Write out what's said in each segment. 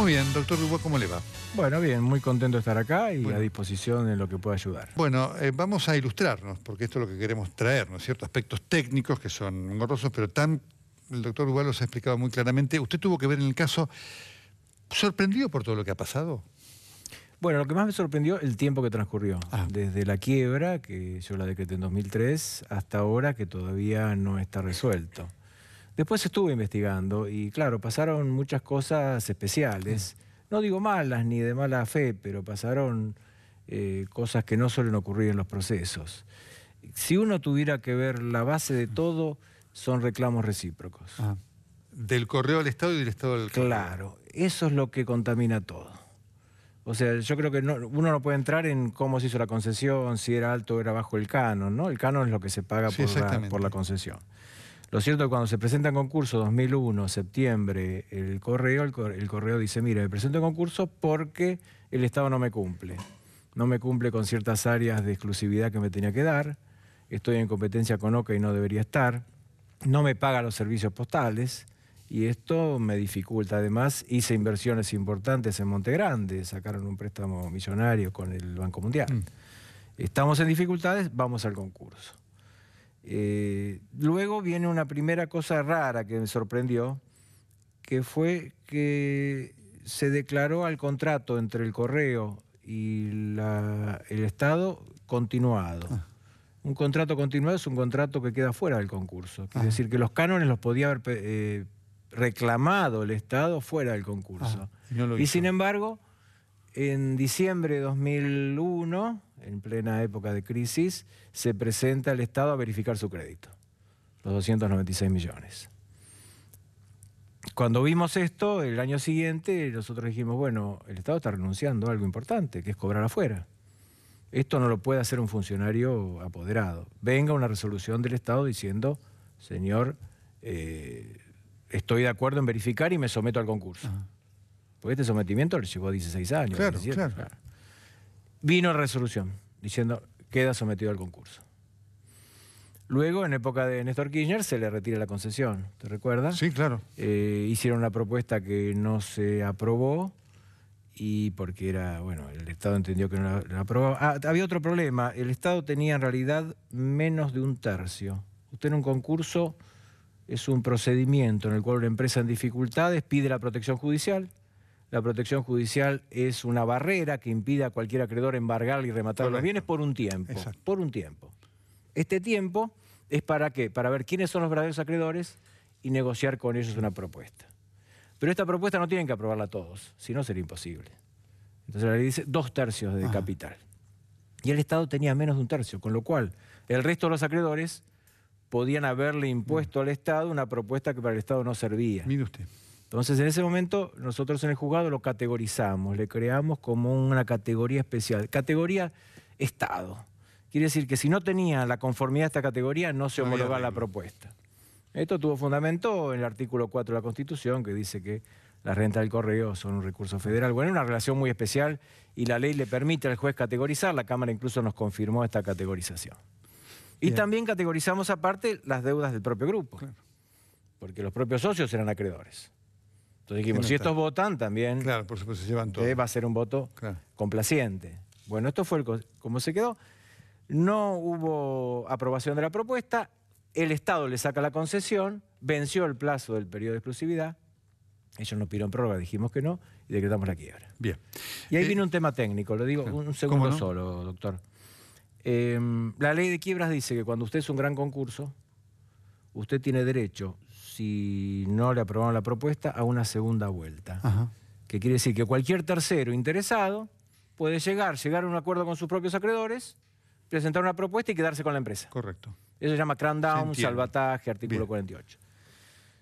Muy bien, doctor Ugual, ¿cómo le va? Bueno, bien, muy contento de estar acá y a disposición en lo que pueda ayudar. Bueno, eh, vamos a ilustrarnos, porque esto es lo que queremos traer, ¿no es cierto? Aspectos técnicos que son engorrosos, pero tan. El doctor Ugual los ha explicado muy claramente. Usted tuvo que ver en el caso. ¿Sorprendido por todo lo que ha pasado? Bueno, lo que más me sorprendió el tiempo que transcurrió. Ah. Desde la quiebra, que yo la decreté en 2003, hasta ahora que todavía no está resuelto. Después estuve investigando y claro, pasaron muchas cosas especiales. No digo malas ni de mala fe, pero pasaron eh, cosas que no suelen ocurrir en los procesos. Si uno tuviera que ver la base de todo, son reclamos recíprocos. Ah. Del correo al Estado y del Estado al correo. Claro, eso es lo que contamina todo. O sea, yo creo que uno no puede entrar en cómo se hizo la concesión, si era alto o era bajo el canon, ¿no? El canon es lo que se paga por, la, concesión. Lo cierto es que cuando se presenta en concurso 2001, septiembre, el correo, el correo, dice, mira, me presento en concurso porque el Estado no me cumple. No me cumple con ciertas áreas de exclusividad que me tenía que dar. Estoy en competencia con OCA y no debería estar. No me paga los servicios postales. Y esto me dificulta. Además, hice inversiones importantes en Monte Grande, sacaron un préstamo millonario con el Banco Mundial. Mm. Estamos en dificultades, vamos al concurso. Eh, luego viene una primera cosa rara que me sorprendió, que fue que se declaró al contrato entre el correo y el Estado continuado. Ah. Un contrato continuado es un contrato que queda fuera del concurso. Es ah. decir, que los cánones los podía haber eh, reclamado el Estado fuera del concurso. Ah, y sin embargo, en diciembre de 2001, en plena época de crisis, se presenta el Estado a verificar su crédito, los 296 millones. Cuando vimos esto, el año siguiente, nosotros dijimos, bueno, el Estado está renunciando a algo importante, que es cobrar afuera. Esto no lo puede hacer un funcionario apoderado. Venga una resolución del Estado diciendo, señor, eh, estoy de acuerdo en verificar y me someto al concurso. Porque este sometimiento le llevó 16 años. Claro, claro. Vino resolución diciendo queda sometido al concurso. Luego, en época de Néstor Kirchner, se le retira la concesión, ¿te recuerdas? Sí, claro. Eh, hicieron una propuesta que no se aprobó y porque era, bueno, el Estado entendió que no la, aprobaba. Ah, había otro problema, el Estado tenía en realidad menos de un tercio. Usted en un concurso es un procedimiento en el cual una empresa en dificultades pide la protección judicial, la protección judicial es una barrera que impide a cualquier acreedor embargar y rematar los bienes por un tiempo. Por un tiempo. Este tiempo es para qué? Para ver quiénes son los verdaderos acreedores y negociar con ellos una propuesta. Pero esta propuesta no tienen que aprobarla todos, si no sería imposible. Entonces la ley dice dos tercios de capital. Y el Estado tenía menos de un tercio, con lo cual el resto de los acreedores podían haberle impuesto mm. al Estado una propuesta que para el Estado no servía. Mire usted. Entonces, en ese momento, nosotros en el juzgado lo categorizamos, le creamos como una categoría especial, categoría Estado. Quiere decir que si no tenía la conformidad de esta categoría, no se homologaba la propuesta. Esto tuvo fundamento en el artículo 4 de la Constitución, que dice que las rentas del correo son un recurso federal. Bueno, una relación muy especial y la ley le permite al juez categorizar. La Cámara incluso nos confirmó esta categorización. Y también categorizamos aparte las deudas del propio grupo, porque los propios socios eran acreedores. Entonces Si estos votan también. Claro, por supuesto, eh, Va a ser un voto complaciente. Bueno, esto fue como se quedó. No hubo aprobación de la propuesta. El Estado le saca la concesión, venció el plazo del periodo de exclusividad. Ellos no pidieron prórroga, dijimos que no, y decretamos la quiebra. Bien. Y ahí eh, viene un tema técnico, lo digo un segundo solo, doctor. Em, la ley de quiebras dice que cuando usted es un gran concurso, usted tiene derecho, si no le aprobaron la propuesta, a una segunda vuelta. Que quiere decir que cualquier tercero interesado puede llegar, llegar a un acuerdo con sus propios acreedores, presentar una propuesta y quedarse con la empresa. Correcto. Eso se llama cram down, salvataje, artículo 48.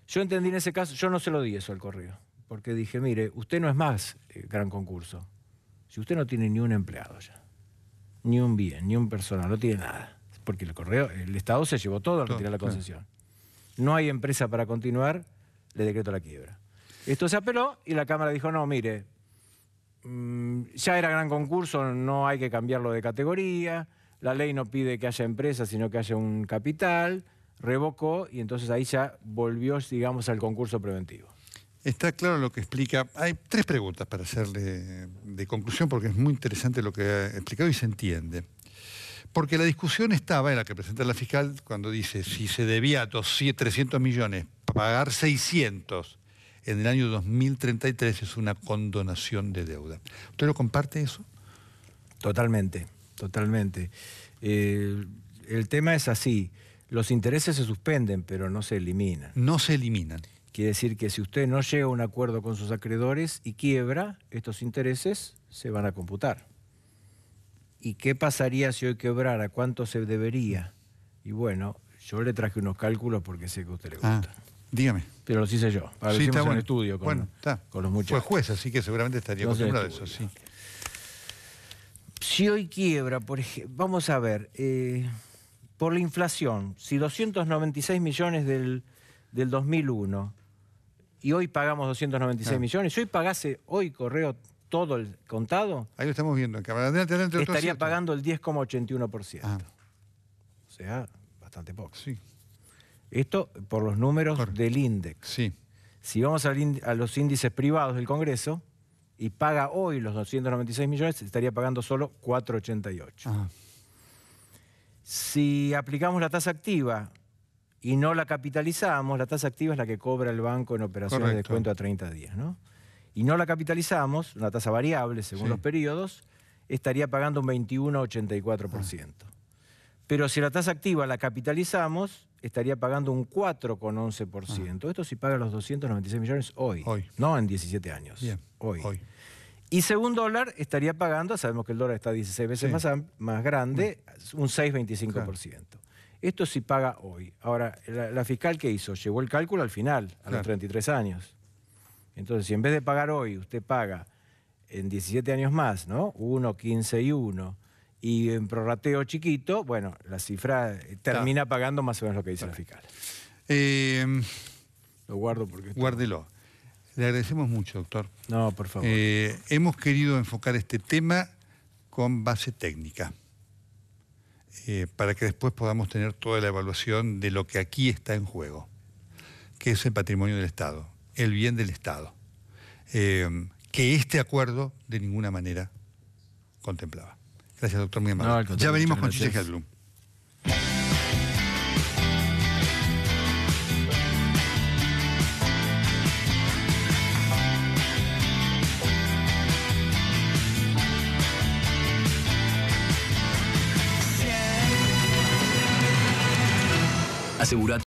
Yo entendí en ese caso, yo no se lo di eso al correo, porque dije, mire, usted no es más eh, gran concurso. Si usted no tiene ni un empleado ya, ni un bien, ni un personal, no tiene nada. Porque el correo, el Estado se llevó todo al retirar la concesión no hay empresa para continuar, le decreto la quiebra. Esto se apeló y la Cámara dijo, no, mire, mm, ya era gran concurso, no hay que cambiarlo de categoría, la ley no pide que haya empresa, sino que haya un capital, revocó y entonces ahí ya volvió, digamos, al concurso preventivo. Está claro lo que explica. Hay tres preguntas para hacerle de conclusión porque es muy interesante lo que ha explicado y se entiende. Porque la discusión estaba en la que presenta la fiscal cuando dice si se debía a 300 millones, pagar 600 en el año 2033 es una condonación de deuda. ¿Usted lo comparte eso? Totalmente, totalmente. Eh, el tema es así, los intereses se suspenden, pero no se eliminan. No se eliminan. Quiere decir que si usted no llega a un acuerdo con sus acreedores y quiebra, estos intereses se van a computar. ¿y qué pasaría si hoy quebrara? ¿Cuánto se debería? Y bueno, yo le traje unos cálculos porque sé que a usted le ah, gusta. dígame. Pero los hice yo. Para sí, está en estudio con, está. con, los muchachos. Fue juez, así que seguramente estaría acostumbrado a eso, sí. Si hoy quiebra, por ejemplo, vamos a ver, eh, por la inflación, si 296 millones del, del 2001 y hoy pagamos 296 ah. millones, si hoy pagase, hoy Correo todo el contado... Ahí estamos viendo. estaría pagando el 10,81%. Ah. O sea, bastante poco. Esto por los números del INDEX. Sí. Si vamos a los índices privados del Congreso y paga hoy los 296 millones, estaría pagando solo 4,88. Ah. Si aplicamos la tasa activa y no la capitalizamos, la tasa activa es la que cobra el banco en operaciones de descuento a 30 días, ¿no? y no la capitalizamos, una tasa variable según los periodos, estaría pagando un 21,84%. Pero si la tasa activa la capitalizamos, estaría pagando un 4,11%. Ah. Esto si paga los 296 millones hoy, no en 17 años, Hoy. Y según dólar estaría pagando, sabemos que el dólar está 16 veces más, más grande, mm. un 6,25%. Esto si paga hoy. Ahora, la, fiscal que hizo, llegó el cálculo al final, a los 33 años. Entonces, si en vez de pagar hoy, usted paga en 17 años más, ¿no? 1, 15 y 1, y en prorrateo chiquito, bueno, la cifra eh, termina pagando más o menos lo que dice la fiscal. Em, lo guardo porque... Guárdelo. Le agradecemos mucho, doctor. No, por favor. Eh, hemos querido enfocar este tema con base técnica, eh, para que después podamos tener toda la evaluación de lo que aquí está en juego, que es el patrimonio del Estado el bien del Estado, eh, que este acuerdo de ninguna manera contemplaba. Gracias, doctor muy no, Ya venimos con Chiche Bloom. Asegura